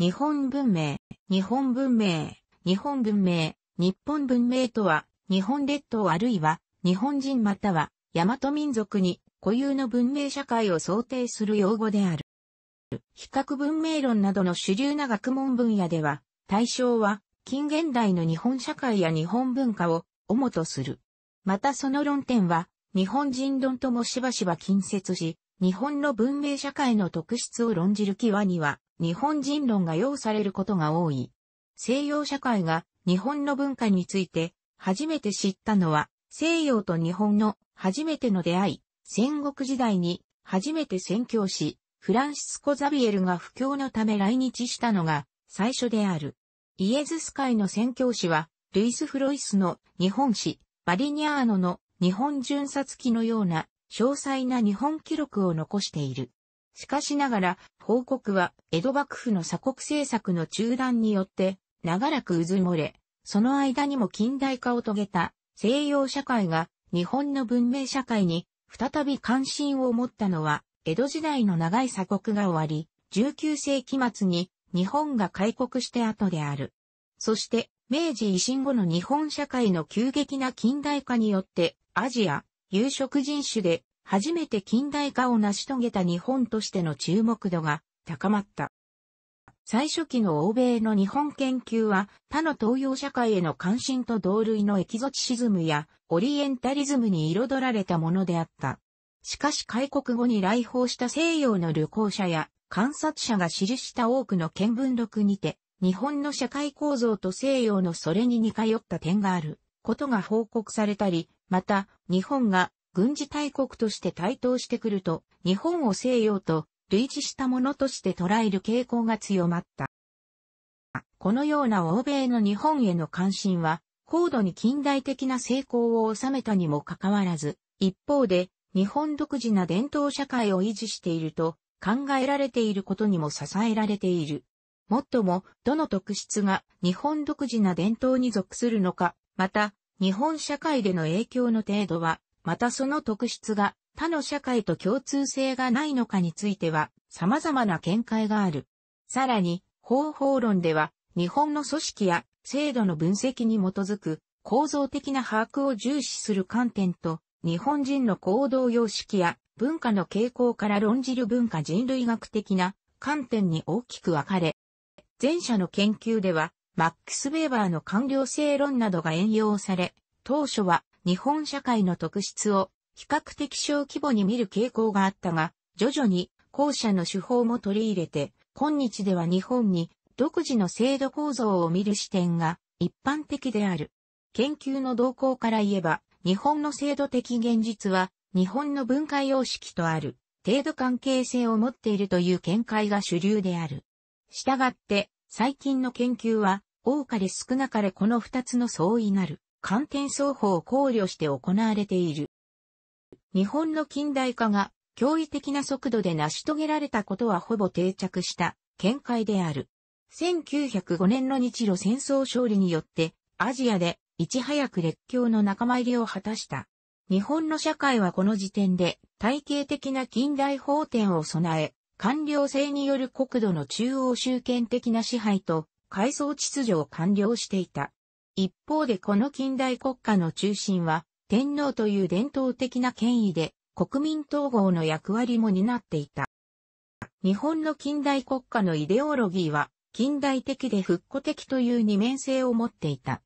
日本文明、日本文明、日本文明、日本文明とは、日本列島あるいは、日本人または、大和民族に固有の文明社会を想定する用語である。比較文明論などの主流な学問分野では、対象は、近現代の日本社会や日本文化を主とする。またその論点は、日本人論ともしばしば近接し、日本の文明社会の特質を論じる際には、日本人論が要されることが多い。西洋社会が日本の文化について初めて知ったのは西洋と日本の初めての出会い、戦国時代に初めて宣教師、フランシスコ・ザビエルが布教のため来日したのが最初である。イエズス会の宣教師は、ルイス・フロイスの日本史、バリニャーノの日本巡察きのような詳細な日本記録を残している。しかしながら、報告は江戸幕府の鎖国政策の中断によって、長らく渦漏れ、その間にも近代化を遂げた西洋社会が日本の文明社会に再び関心を持ったのは、江戸時代の長い鎖国が終わり、19世紀末に日本が開国して後である。そして、明治維新後の日本社会の急激な近代化によって、アジア、有色人種で初めて近代化を成し遂げた日本としての注目度が高まった。最初期の欧米の日本研究は他の東洋社会への関心と同類のエキゾチシズムやオリエンタリズムに彩られたものであった。しかし開国後に来訪した西洋の旅行者や観察者が記した多くの見聞録にて、日本の社会構造と西洋のそれに似通った点があることが報告されたり、また日本が軍事大国として台頭してくると、日本を西洋と類似したものとして捉える傾向が強まった。このような欧米の日本への関心は、高度に近代的な成功を収めたにもかかわらず、一方で、日本独自な伝統社会を維持していると考えられていることにも支えられている。もっとも、どの特質が日本独自な伝統に属するのか、また、日本社会での影響の程度はまたその特質が他の社会と共通性がないのかについては様々な見解がある。さらに、方法論では日本の組織や制度の分析に基づく構造的な把握を重視する観点と日本人の行動様式や文化の傾向から論じる文化人類学的な観点に大きく分かれ、前者の研究ではマックス・ウェーバーの官僚性論などが援用され、当初は日本社会の特質を比較的小規模に見る傾向があったが、徐々に後者の手法も取り入れて、今日では日本に独自の制度構造を見る視点が一般的である。研究の動向から言えば、日本の制度的現実は日本の文化様式とある程度関係性を持っているという見解が主流である。したがって、最近の研究は多かれ少なかれこの二つの相違なる観点双方を考慮して行われている。日本の近代化が驚異的な速度で成し遂げられたことはほぼ定着した見解である。1905年の日露戦争勝利によってアジアでいち早く列強の仲間入りを果たした。日本の社会はこの時点で体系的な近代法典を備え、官僚制による国土の中央集権的な支配と階層秩序を完了していた。一方でこの近代国家の中心は、天皇という伝統的な権威で、国民統合の役割も担っていた。日本の近代国家のイデオロギーは、近代的で復古的という二面性を持っていた。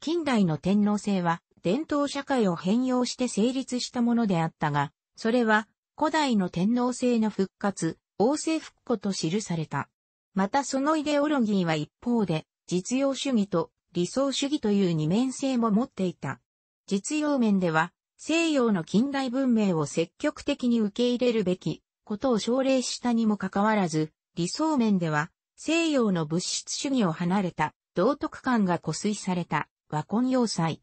近代の天皇制は、伝統社会を変容して成立したものであったが、それは、古代の天皇制の復活、王政復古と記された。またそのイデオロギーは一方で、実用主義と理想主義という二面性も持っていた。実用面では、西洋の近代文明を積極的に受け入れるべきことを奨励したにもかかわらず、理想面では、西洋の物質主義を離れた道徳観が固遂された和魂要塞。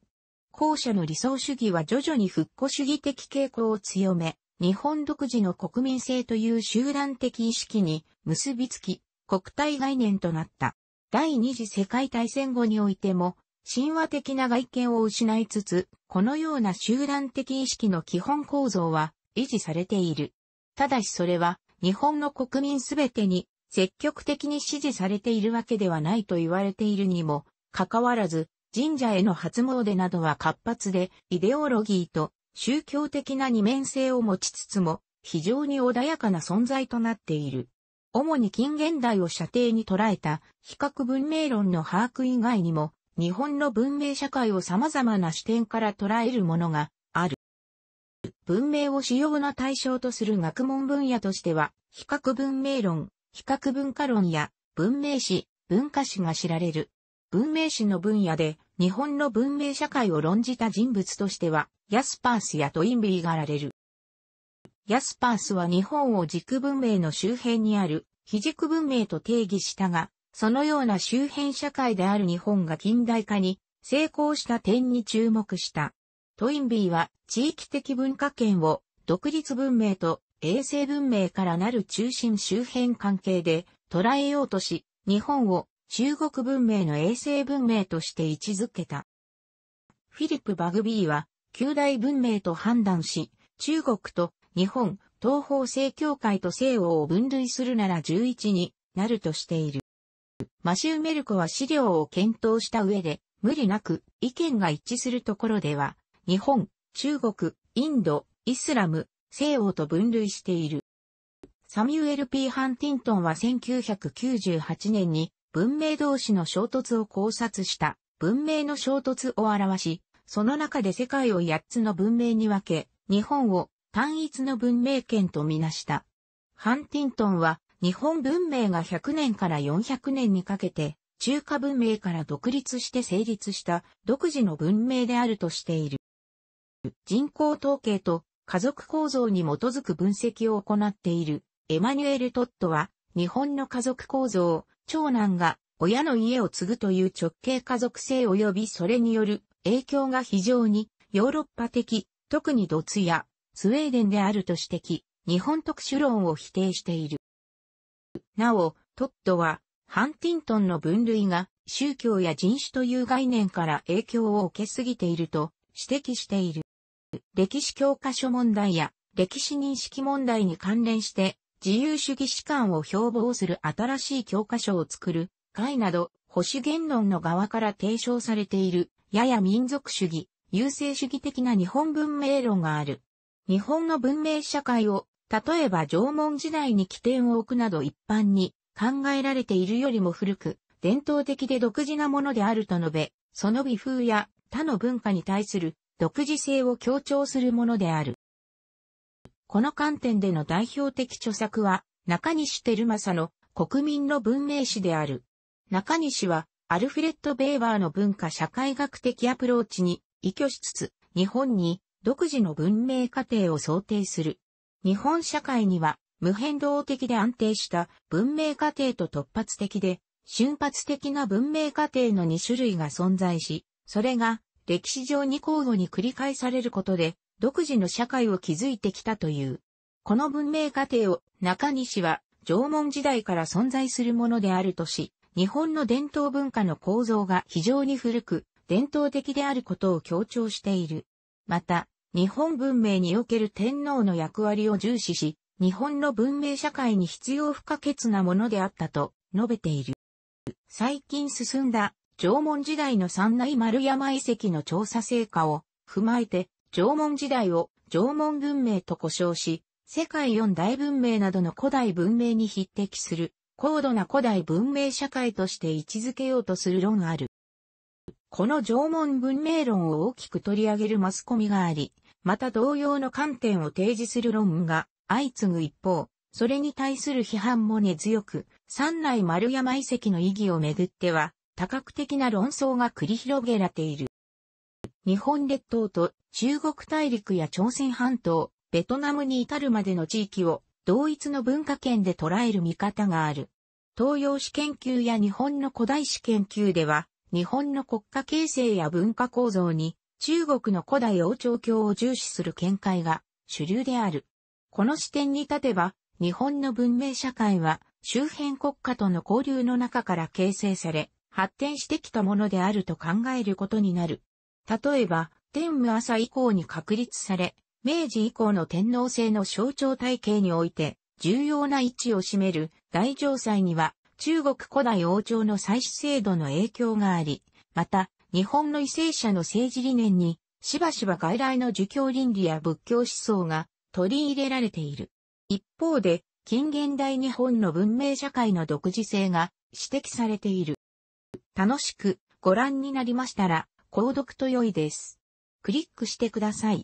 後者の理想主義は徐々に復古主義的傾向を強め、日本独自の国民性という集団的意識に結びつき、国体概念となった。第二次世界大戦後においても、神話的な外見を失いつつ、このような集団的意識の基本構造は維持されている。ただしそれは、日本の国民すべてに積極的に支持されているわけではないと言われているにも、かかわらず、神社への初詣などは活発で、イデオロギーと宗教的な二面性を持ちつつも、非常に穏やかな存在となっている。主に近現代を射程に捉えた比較文明論の把握以外にも、日本の文明社会を様々な視点から捉えるものがある。文明を主要な対象とする学問分野としては、比較文明論、比較文化論や文明史、文化史が知られる。文明史の分野で日本の文明社会を論じた人物としては、ヤスパースやトインビーがられる。ヤスパースは日本を軸文明の周辺にある、非軸文明と定義したが、そのような周辺社会である日本が近代化に成功した点に注目した。トインビーは地域的文化圏を独立文明と衛星文明からなる中心周辺関係で捉えようとし、日本を中国文明の衛星文明として位置づけた。フィリップ・バグビーは、旧大文明と判断し、中国と日本、東方正教会と西欧を分類するなら11になるとしている。マシューメルコは資料を検討した上で、無理なく意見が一致するところでは、日本、中国、インド、イスラム、西欧と分類している。サミュエル・ P・ ハンティントンは1998年に文明同士の衝突を考察した文明の衝突を表し、その中で世界を8つの文明に分け、日本を単一の文明圏とみなした。ハンティントンは日本文明が100年から400年にかけて中華文明から独立して成立した独自の文明であるとしている。人口統計と家族構造に基づく分析を行っているエマニュエル・トットは日本の家族構造長男が親の家を継ぐという直系家族性及びそれによる影響が非常にヨーロッパ的、特にドツやスウェーデンであると指摘、日本特殊論を否定している。なお、トッドは、ハンティントンの分類が宗教や人種という概念から影響を受けすぎていると指摘している。歴史教科書問題や歴史認識問題に関連して自由主義士官を標榜する新しい教科書を作る会など保守言論の側から提唱されているやや民族主義、優勢主義的な日本文明論がある。日本の文明社会を、例えば縄文時代に起点を置くなど一般に考えられているよりも古く、伝統的で独自なものであると述べ、その美風や他の文化に対する独自性を強調するものである。この観点での代表的著作は、中西照正の国民の文明史である。中西は、アルフレッド・ベーバーの文化社会学的アプローチに依拠しつつ、日本に独自の文明過程を想定する。日本社会には無変動的で安定した文明過程と突発的で瞬発的な文明過程の2種類が存在し、それが歴史上に交互に繰り返されることで独自の社会を築いてきたという。この文明過程を中西は縄文時代から存在するものであるとし、日本の伝統文化の構造が非常に古く、伝統的であることを強調している。また、日本文明における天皇の役割を重視し、日本の文明社会に必要不可欠なものであったと述べている。最近進んだ縄文時代の三内丸山遺跡の調査成果を踏まえて縄文時代を縄文文明と呼称し、世界四大文明などの古代文明に匹敵する高度な古代文明社会として位置づけようとする論がある。この縄文文明論を大きく取り上げるマスコミがあり、また同様の観点を提示する論文が相次ぐ一方、それに対する批判も根強く、三内丸山遺跡の意義をめぐっては、多角的な論争が繰り広げられている。日本列島と中国大陸や朝鮮半島、ベトナムに至るまでの地域を同一の文化圏で捉える見方がある。東洋史研究や日本の古代史研究では、日本の国家形成や文化構造に中国の古代王朝教を重視する見解が主流である。この視点に立てば、日本の文明社会は周辺国家との交流の中から形成され、発展してきたものであると考えることになる。例えば、天武朝以降に確立され、明治以降の天皇制の象徴体系において、重要な位置を占める大城祭には、中国古代王朝の祭祀制度の影響があり、また、日本の為政者の政治理念に、しばしば外来の儒教倫理や仏教思想が取り入れられている。一方で、近現代日本の文明社会の独自性が指摘されている。楽しくご覧になりましたら、購読と良いです。クリックしてください。